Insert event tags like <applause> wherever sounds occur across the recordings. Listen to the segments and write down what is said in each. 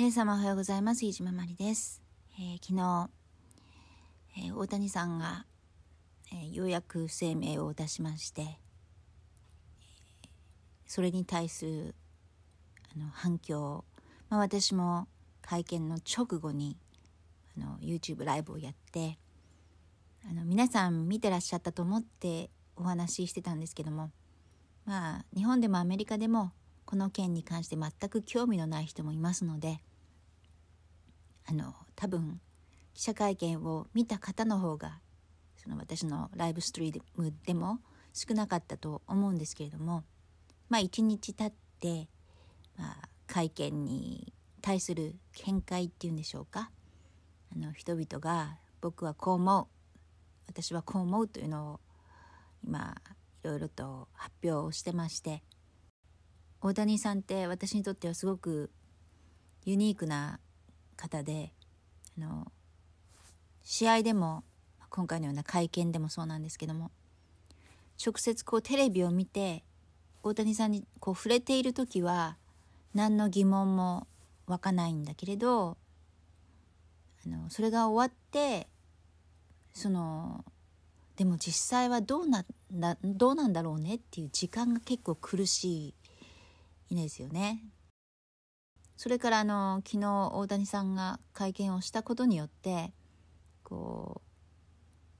皆様おはようございます。飯島まりです。えー、昨日、えー、大谷さんが、えー、ようやく声明を出しまして、それに対するあの反響、まあ、私も会見の直後にあの YouTube ライブをやってあの皆さん見てらっしゃったと思ってお話ししてたんですけどもまあ日本でもアメリカでもこの件に関して全く興味のない人もいますのであの多分記者会見を見た方の方がその私のライブストリームでも少なかったと思うんですけれどもまあ一日経って、まあ、会見に対する見解っていうんでしょうかあの人々が「僕はこう思う」「私はこう思う」というのを今いろいろと発表をしてまして大谷さんって私にとってはすごくユニークな方であの試合でも今回のような会見でもそうなんですけども直接こうテレビを見て大谷さんにこう触れている時は何の疑問も湧かないんだけれどあのそれが終わってそのでも実際はどうなどうなんだろうねっていう時間が結構苦しいんですよね。それからあの昨日大谷さんが会見をしたことによってこ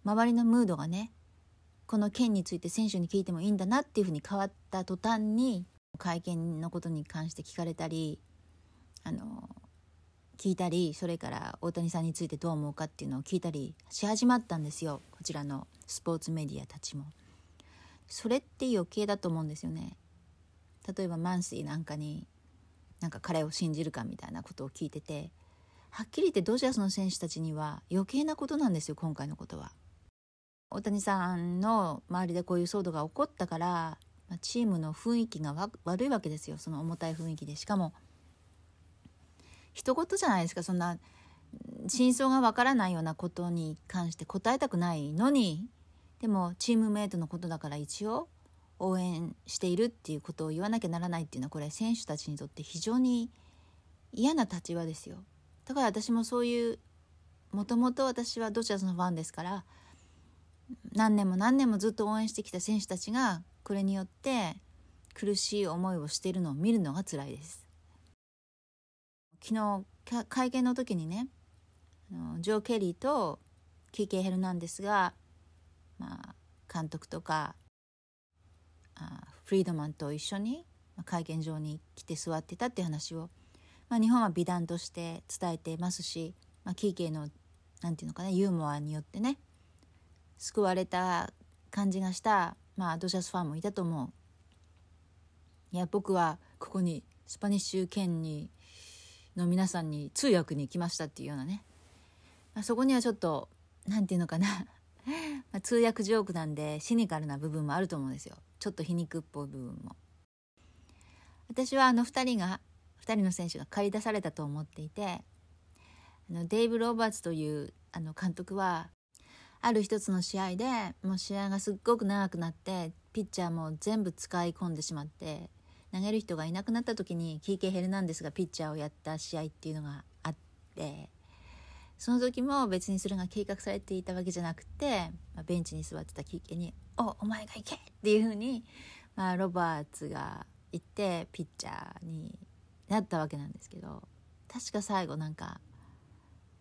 う周りのムードがねこの件について選手に聞いてもいいんだなっていうふうに変わった途端に会見のことに関して聞かれたりあの聞いたりそれから大谷さんについてどう思うかっていうのを聞いたりし始まったんですよこちらのスポーツメディアたちも。それって余計だと思うんですよね。例えばマンスリーなんかになんか彼を信じるかみたいなことを聞いててはっきり言ってドジャースの選手たちには余計なことなんですよ今回のことは。大谷さんの周りでこういう騒動が起こったから、チームの雰囲気が悪いわけですよその重たい雰囲気でしかも一言じゃないですかそんな真相がわからないようなことに関して答えたくないのにでもチームメイトのことだから一応応援しているっていうことを言わなきゃならないっていうのはこれ選手たちにとって非常に嫌な立場ですよだから私もそういうもともと私はドジャースのファンですから何年も何年もずっと応援してきた選手たちがこれによって苦しい思いをしているのを見るのが辛いです昨日会見の時にねジョー・ケリーとキケ k ヘルナンデスが、まあ、監督とかあフリードマンと一緒に会見場に来て座ってたっていう話を、まあ、日本は美談として伝えてますし、まあ、キーケの何て言うのかなユーモアによってね救われた感じがした、まあ、ドジャースファンもいたと思う。いや僕はここにスパニッシュ県にの皆さんに通訳に来ましたっていうようなね、まあ、そこにはちょっと何て言うのかな <laughs> ま通訳ジョークなんでシニカルな部分もあると思うんですよ。ちょっと皮肉っぽい部分も私はあの2人が2人の選手が駆り出されたと思っていてあのデイブ・ローバーツというあの監督はある一つの試合でもう試合がすっごく長くなってピッチャーも全部使い込んでしまって投げる人がいなくなった時にキーケ・ヘルナンデスがピッチャーをやった試合っていうのがあってその時も別にそれが計画されていたわけじゃなくて、まあ、ベンチに座ってたキーケに「おお前が行け!」っていうふうに、まあ、ロバーツが行ってピッチャーになったわけなんですけど確か最後なんか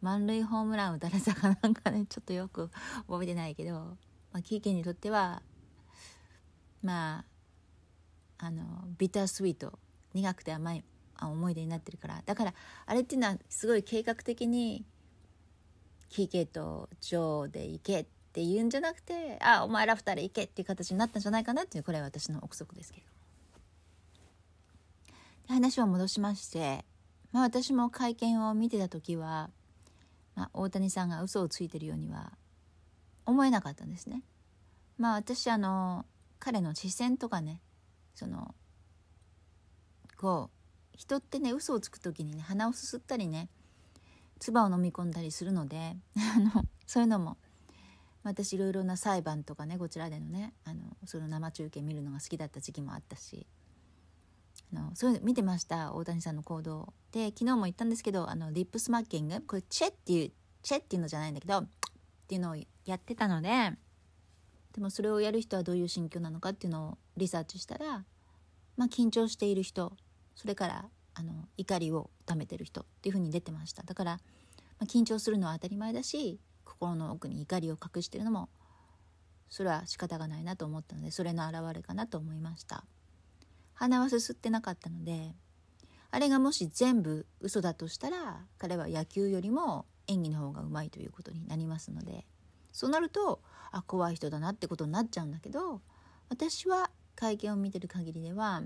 満塁ホームラン打たれたかなんかねちょっとよく覚えてないけど、まあ、キーケにとってはまああのビタースイート苦くて甘い思い出になってるからだからあれっていうのはすごい計画的に聞けとジョーで行けって言うんじゃなくてあお前ら二人行けっていう形になったんじゃないかなっていうこれは私の憶測ですけど話を戻しまして、まあ、私も会見を見てた時は、まあ、大谷さんが嘘をついてるようには思えなかったんですね。まあ私あの彼の視線とかねそのこう人ってね嘘をつく時にね鼻をすすったりね唾を飲み込んだりするので <laughs> あのそういうのも私いろいろな裁判とかねこちらでのねあのその生中継見るのが好きだった時期もあったしあのそういうの見てました大谷さんの行動で昨日も言ったんですけどあのリップスマッキングこれチェっていうチェっていうのじゃないんだけどっていうのをやってたのででもそれをやる人はどういう心境なのかっていうのをリサーチしたらまあ緊張している人それからあの怒りを溜めてる人っていう風に出てましただから、まあ、緊張するのは当たり前だし心の奥に怒りを隠してるのもそれは仕方がないなと思ったのでそれの表れかなと思いました鼻はすすってなかったのであれがもし全部嘘だとしたら彼は野球よりも演技の方がうまいということになりますのでそうなるとあ怖い人だなってことになっちゃうんだけど私は会見を見てる限りでは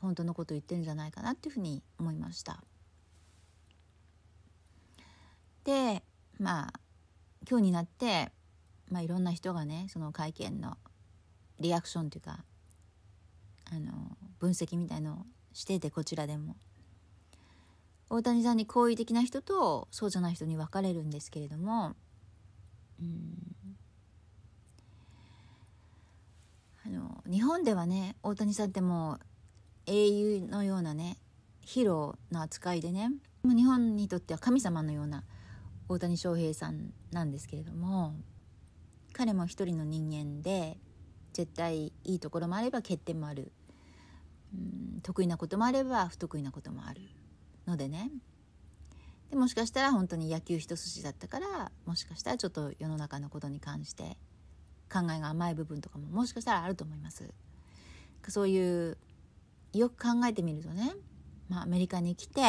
本当のこと言ってるんじゃないかなっていうふうに思いました。でまあ今日になって、まあ、いろんな人がねその会見のリアクションというかあの分析みたいのをしててこちらでも大谷さんに好意的な人とそうじゃない人に分かれるんですけれどもうんあの日本ではね大谷さんってもう英雄のようなねヒーローの扱いでねもう日本にとっては神様のような大谷翔平さんなんですけれども彼も一人の人間で絶対いいところもあれば欠点もある、うん、得意なこともあれば不得意なこともあるのでねでもしかしたら本当に野球一筋だったからもしかしたらちょっと世の中のことに関して考えが甘い部分とかももしかしたらあると思います。そういうよく考えてみるとね、まあ、アメリカに来て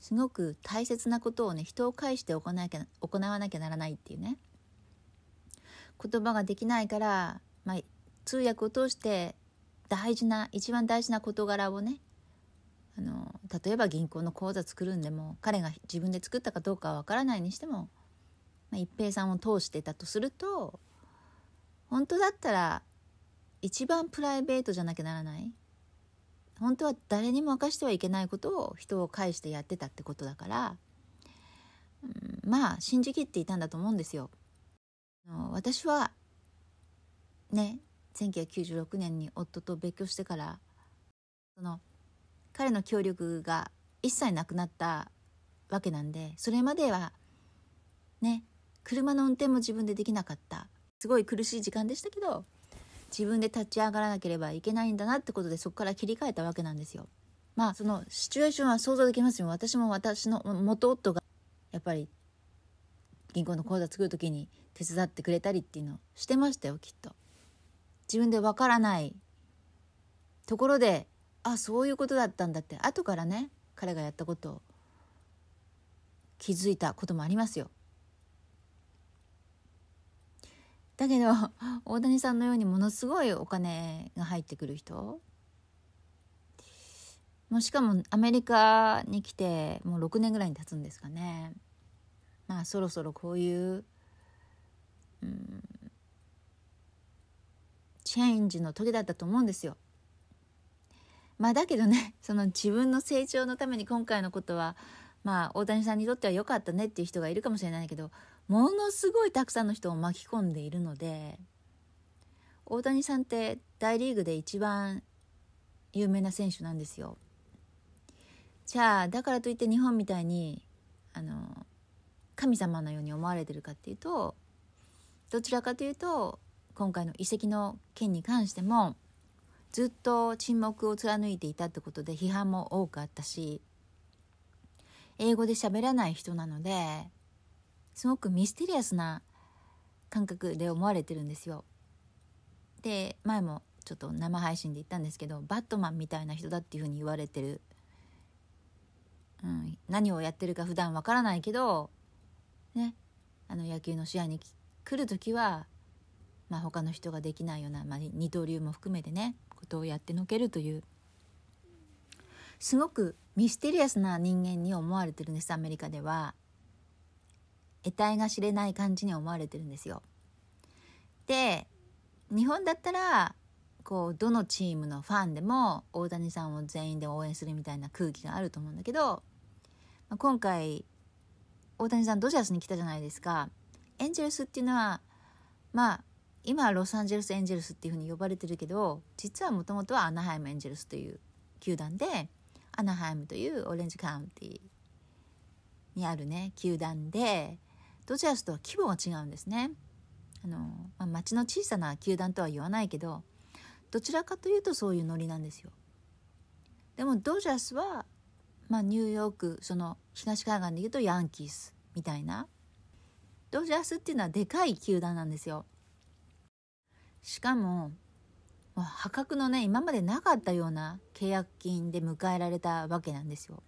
すごく大切なことをね人を介して行なきゃ行わなきゃならないっていうね言葉ができないから、まあ、通訳を通して大事な一番大事な事柄をねあの例えば銀行の口座作るんでも彼が自分で作ったかどうかは分からないにしても、まあ、一平さんを通してたとすると本当だったら一番プライベートじゃなきゃならない本当は誰にも明かしてはいけないことを人を介してやってたってことだから、うん、まあ信じきっていたんだと思うんですよ。私はね1996年に夫と別居してからその彼の協力が一切なくなったわけなんでそれまではね車の運転も自分でできなかったすごい苦しい時間でしたけど自分で立ち上がらなければいけないんだなってことでそこから切り替えたわけなんですよ。まあそのシチュエーションは想像できますよ私も私の元夫がやっぱり銀行の口座作る時に手伝ってくれたりっていうのをしてましたよきっと。自分でわからないところであそういうことだったんだって後からね彼がやったことを気づいたこともありますよ。だけど大谷さんのようにものすごいお金が入ってくる人もしかもアメリカに来てもう6年ぐらいに経つんですかねまあそろそろこういう、うん、チェンジの時だったと思うんですよ。まあだけどね <laughs> その自分の成長のために今回のことはまあ大谷さんにとっては良かったねっていう人がいるかもしれないけどものすごいたくさんの人を巻き込んでいるので大谷さんって大リーグで一番有名な選手なんですよ。じゃあだからといって日本みたいにあの神様のように思われてるかっていうとどちらかというと今回の移籍の件に関してもずっと沈黙を貫いていたってことで批判も多くあったし英語で喋らない人なのですごくミステリアスな感覚で思われてるんですよ。で前もちょっと生配信で言ったんですけどバットマンみたいな人だっていうふうに言われてる、うん、何をやってるか普段わからないけどねあの野球の試合に来る時は、まあ、他の人ができないような、まあ、二刀流も含めてねことをやってのけるというすごくミステリアスな人間に思われてるんですアメリカでは。得体が知れない感じに思われてるんですよ。で日本だったらこうどのチームのファンでも大谷さんを全員で応援するみたいな空気があると思うんだけど、まあ、今回大谷さんドジャースに来たじゃないですか。エンジェルスっていうのはまあ今ロサンゼルス・エンジェルスっていうふうに呼ばれてるけど実はもともとはアナハイム・エンジェルスという球団でアナハイムというオレンジカウンティにあるね球団でドジャースとは規模が違うんですね。あの、まあ、町の小さな球団とは言わないけど、どちらかというとそういうノリなんですよ。でもドジャースは、まあ、ニューヨーク、その東海岸で言うとヤンキースみたいな。ドジャースっていうのはでかい球団なんですよ。しかも、まあ、破格のね、今までなかったような契約金で迎えられたわけなんですよ。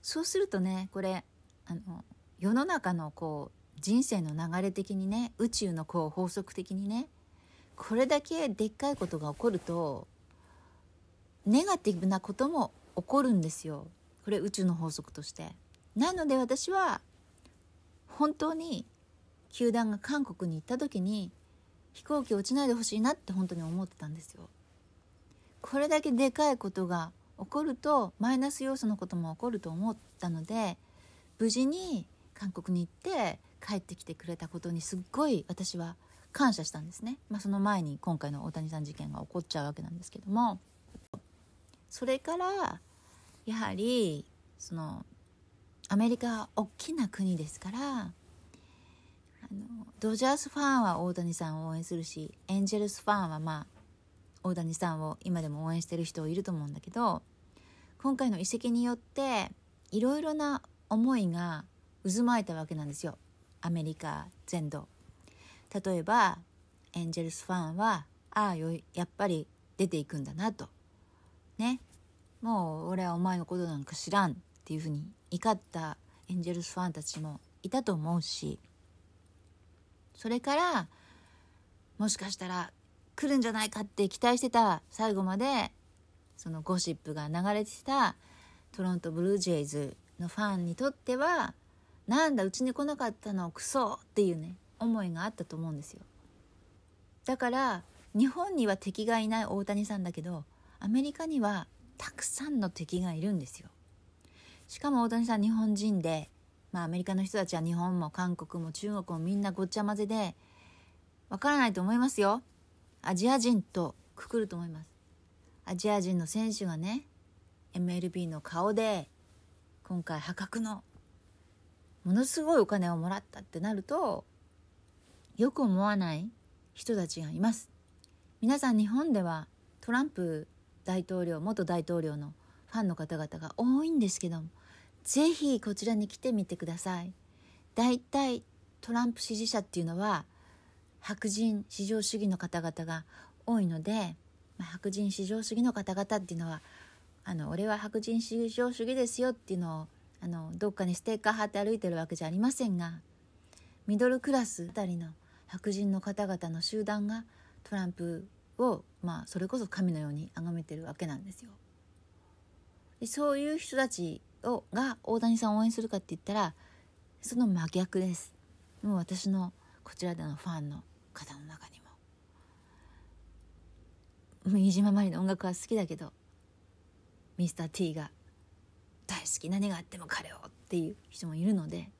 そうするとね、これ、あの、世の中のこう人生の流れ的にね宇宙のこう法則的にねこれだけでっかいことが起こるとネガティブなことも起こるんですよこれ宇宙の法則として。なので私は本当に球団が韓国に行った時に飛行機落ちないでほしいなって本当に思ってたんですよ。これだけでかいことが起こるとマイナス要素のことも起こると思ったので無事に韓国に行って帰ってきてくれたことにすっごい私は感謝したんですね、まあ、その前に今回の大谷さん事件が起こっちゃうわけなんですけどもそれからやはりそのアメリカは大きな国ですからあのドジャースファンは大谷さんを応援するしエンジェルスファンはまあ大谷さんを今でも応援してる人いると思うんだけど今回の移籍によっていろいろな思いが渦巻いたわけなんですよアメリカ全土例えばエンジェルスファンはああやっぱり出ていくんだなとねもう俺はお前のことなんか知らんっていうふうに怒ったエンジェルスファンたちもいたと思うしそれからもしかしたら来るんじゃないかって期待してた最後までそのゴシップが流れてたトロントブルージェイズのファンにとってはなんだうちに来なかったのクソっていうね思いがあったと思うんですよだから日本には敵がいない大谷さんだけどアメリカにはたくさんの敵がいるんですよしかも大谷さん日本人でまあアメリカの人たちは日本も韓国も中国もみんなごっちゃ混ぜでわからないと思いますよアジア人とくくると思いますアジア人の選手がね MLB の顔で今回破格のものすごいお金をもらったってなるとよく思わない人たちがいます皆さん日本ではトランプ大統領元大統領のファンの方々が多いんですけども是非こちらに来てみてください大体トランプ支持者っていうのは白人至上主義の方々が多いので、ま白人至上主義の方々っていうのはあの俺は白人至上主義ですよっていうのをあのどっかにステッカー貼って歩いてるわけじゃありませんがミドルクラスあたりの白人の方々の集団がトランプを、まあ、それこそ神のように崇めてるわけなんですよ。でそういう人たちをが大谷さんを応援するかって言ったらその真逆です。もう私のこちらでのファンの方の中にも。飯島真理の音楽は好きだけどミスター T が大好き何があっても彼をっていう人もいるので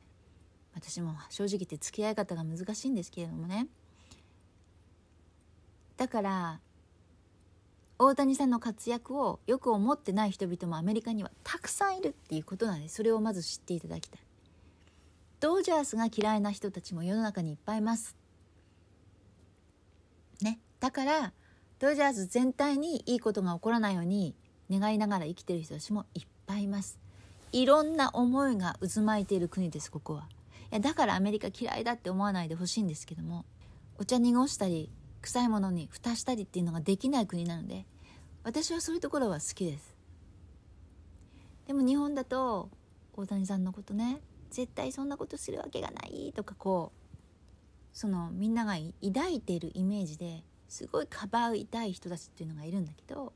私も正直言って付き合い方が難しいんですけれどもねだから大谷さんの活躍をよく思ってない人々もアメリカにはたくさんいるっていうことなんでそれをまず知っていただきたいドジャースが嫌いな人たちも世の中にいっぱいいますねだからドジャース全体にいいことが起こらないように願いながら生きてる人たちもいっぱいいますいろんな思いが渦巻いている国ですここはいやだからアメリカ嫌いだって思わないでほしいんですけどもお茶濁したり臭いものに蓋したりっていうのができない国なので私はそういうところは好きですでも日本だと大谷さんのことね絶対そんなことするわけがないとかこうそのみんなが抱いているイメージですごいかばう痛い人たちっていうのがいるんだけど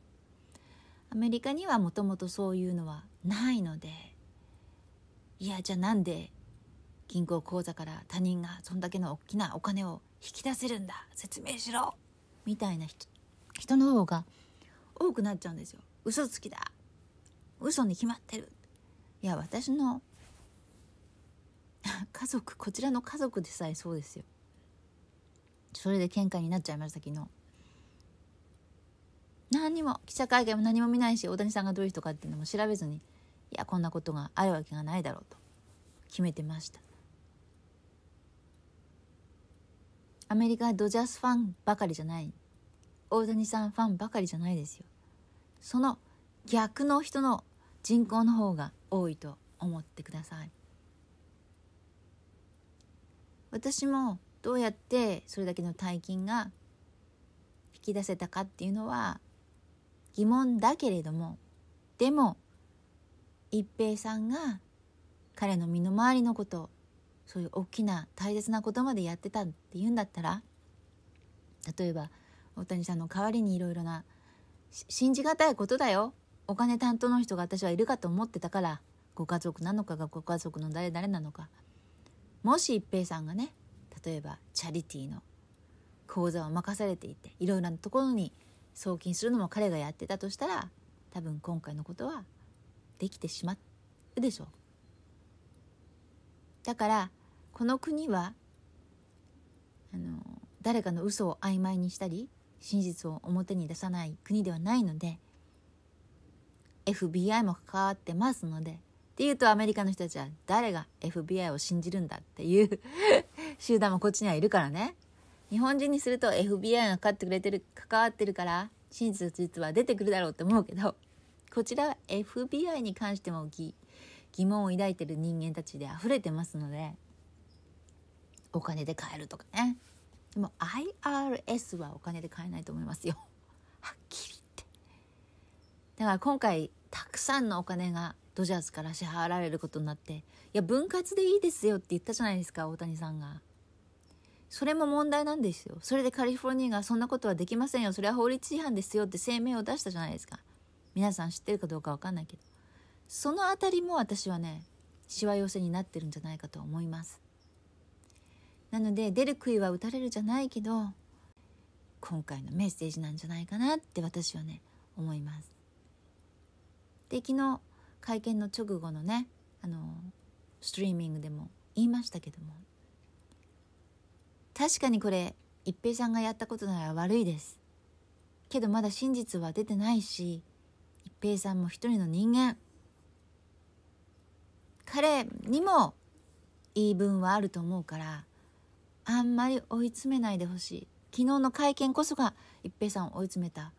アメリカにはもともとそういうのはないのでいやじゃあなんで銀行口座から他人がそんだけの大きなお金を引き出せるんだ説明しろみたいな人人の方が多くなっちゃうんですよ嘘つきだ嘘に決まってるいや私の <laughs> 家族こちらの家族でさえそうですよそれで喧嘩になっちゃいました昨日何にも記者会見も何も見ないし大谷さんがどういう人かっていうのも調べずにいやこんなことがあるわけがないだろうと決めてましたアメリカドジャースファンばかりじゃない大谷さんファンばかりじゃないですよその逆の人の人口の方が多いと思ってください私もどうやってそれだけの大金が引き出せたかっていうのは疑問だけれどもでも一平さんが彼の身の回りのことそういう大きな大切なことまでやってたっていうんだったら例えば大谷さんの代わりにいろいろな信じがたいことだよお金担当の人が私はいるかと思ってたからご家族なのかがご家族の誰々なのかもし一平さんがね例えばチャリティーの講座を任されていていろいろなところに送金するのも彼がやってたとしたら多分今回のことはできてしまうでしょう。だからこの国はあの誰かの嘘を曖昧にしたり真実を表に出さない国ではないので FBI も関わってますのでっていうとアメリカの人たちは誰が FBI を信じるんだっていう <laughs> 集団もこっちにはいるからね日本人にすると FBI がかかってくれてる、関わってるから、真実実は出てくるだろうって思うけど、こちらは FBI に関しても疑疑問を抱いてる人間たちで溢れてますので、お金で買えるとかね。でも IRS はお金で買えないと思いますよ。<laughs> はっきり言って。だから今回、たくさんのお金がドジャースから支払われることになって、いや、分割でいいですよって言ったじゃないですか、大谷さんが。それも問題なんですよそれでカリフォルニアがそんなことはできませんよそれは法律違反ですよって声明を出したじゃないですか皆さん知ってるかどうか分かんないけどそのあたりも私はねしわ寄せになってるんじゃないかと思いますなので出る杭は打たれるじゃないけど今回のメッセージなんじゃないかなって私はね思いますで昨日会見の直後のねあのストリーミングでも言いましたけども確かにこれ一平さんがやったことなら悪いですけどまだ真実は出てないし一平さんも一人の人間彼にも言い分はあると思うからあんまり追い詰めないでほしい昨日の会見こそが一平さんを追い詰めた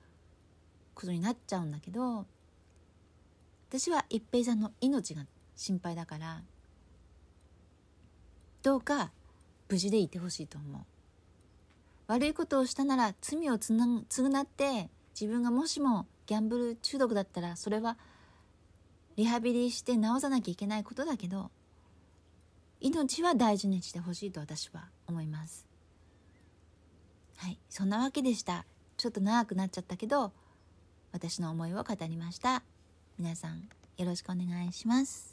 ことになっちゃうんだけど私は一平さんの命が心配だからどうか無事でいてほしいと思う悪いことをしたなら罪を償って自分がもしもギャンブル中毒だったらそれはリハビリして治さなきゃいけないことだけど命は大事にしてほしいと私は思いますはいそんなわけでしたちょっと長くなっちゃったけど私の思いを語りました皆さんよろしくお願いします